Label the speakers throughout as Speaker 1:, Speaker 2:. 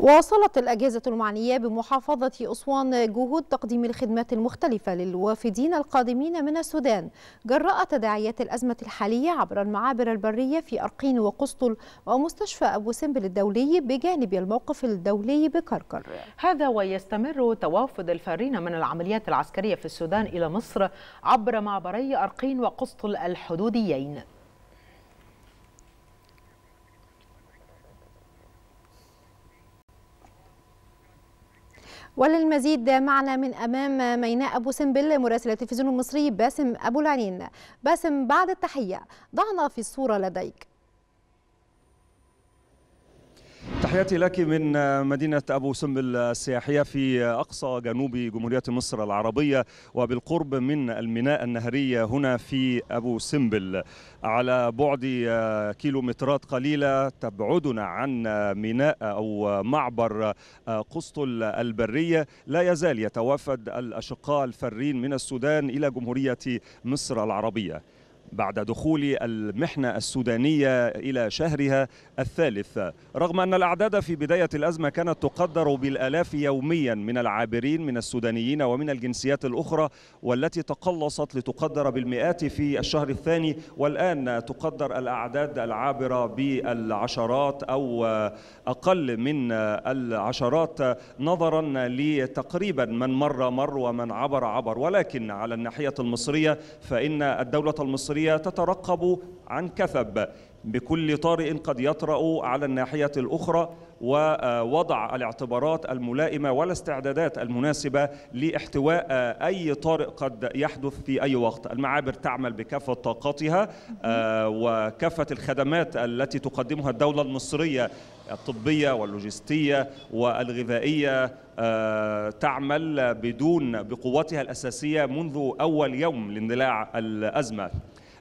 Speaker 1: واصلت الأجهزة المعنية بمحافظة أسوان جهود تقديم الخدمات المختلفة للوافدين القادمين من السودان جراء تداعيات الأزمة الحالية عبر المعابر البرية في أرقين وقسطل ومستشفى أبو سمبل الدولي بجانب الموقف الدولي بكركر هذا ويستمر توافد الفارين من العمليات العسكرية في السودان إلى مصر عبر معبري أرقين وقسطل الحدوديين وللمزيد معنا من امام ميناء ابو سمبل مراسل التلفزيون المصري باسم ابو العنين باسم بعد التحيه ضعنا في الصوره لديك
Speaker 2: تحياتي لك من مدينة أبو سمبل السياحية في أقصى جنوب جمهورية مصر العربية وبالقرب من الميناء النهري هنا في أبو سمبل على بعد كيلومترات قليلة تبعدنا عن ميناء أو معبر قسطل البرية لا يزال يتوافد الأشقاء الفرين من السودان إلى جمهورية مصر العربية بعد دخول المحنة السودانية إلى شهرها الثالث رغم أن الأعداد في بداية الأزمة كانت تقدر بالآلاف يوميا من العابرين من السودانيين ومن الجنسيات الأخرى والتي تقلصت لتقدر بالمئات في الشهر الثاني والآن تقدر الأعداد العابرة بالعشرات أو أقل من العشرات نظرا لتقريبا من مر مر ومن عبر عبر ولكن على الناحية المصرية فإن الدولة المصرية المصرية تترقب عن كثب بكل طارئ قد يطرأ على الناحية الأخرى ووضع الاعتبارات الملائمة والاستعدادات المناسبة لاحتواء أي طارئ قد يحدث في أي وقت المعابر تعمل بكافة طاقتها آه، وكافة الخدمات التي تقدمها الدولة المصرية الطبية واللوجستية والغذائية آه، تعمل بدون بقوتها الأساسية منذ أول يوم لاندلاع الأزمة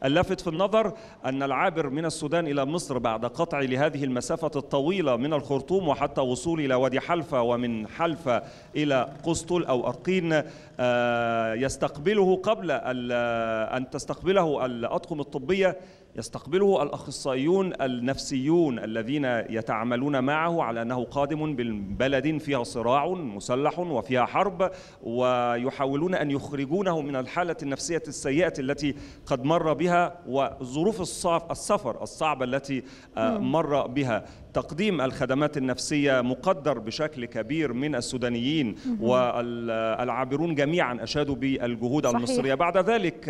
Speaker 2: اللافت في النظر أن العابر من السودان إلى مصر بعد قطع لهذه المسافة الطويلة من الخرطوم وحتى وصول إلى وادي حلفة ومن حلفة إلى قسطل أو أرقين آه، يستقبله قبل آه، أن تستقبله الأطقم الطبية يستقبله الاخصائيون النفسيون الذين يتعاملون معه على انه قادم بالبلد فيها صراع مسلح وفيها حرب ويحاولون ان يخرجونه من الحاله النفسيه السيئه التي قد مر بها وظروف الصاف السفر الصعبة التي آه، مر بها تقديم الخدمات النفسية مقدر بشكل كبير من السودانيين والعابرون جميعا أشادوا بالجهود صحيح. المصرية بعد ذلك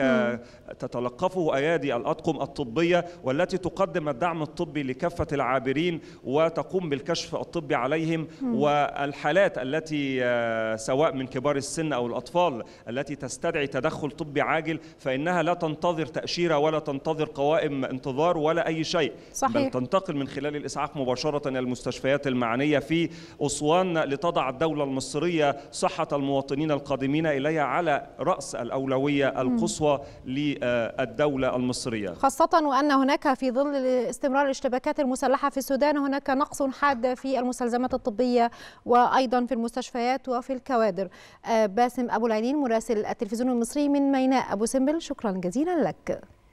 Speaker 2: تتلقفه أيادي الأطقم الطبية والتي تقدم الدعم الطبي لكافة العابرين وتقوم بالكشف الطبي عليهم والحالات التي آه، سواء من كبار السن أو الأطفال التي تستدعي تدخل طبي عاجل فإنها لا تنتظر تأشيرة ولا تنتظر قوائم انتظار ولا أي شيء صحيح. بل تنتقل من خلال الإسعاف مباشرة مباشرة المستشفيات المعنية في أسوان لتضع الدولة المصرية صحة المواطنين القادمين إليها على رأس الأولوية القصوى للدولة المصرية
Speaker 1: خاصة وأن هناك في ظل استمرار الاشتباكات المسلحة في السودان هناك نقص حاد في المستلزمات الطبية وأيضا في المستشفيات وفي الكوادر آه، باسم أبو العينين مراسل التلفزيون المصري من ميناء أبو سمبل شكرا جزيلا لك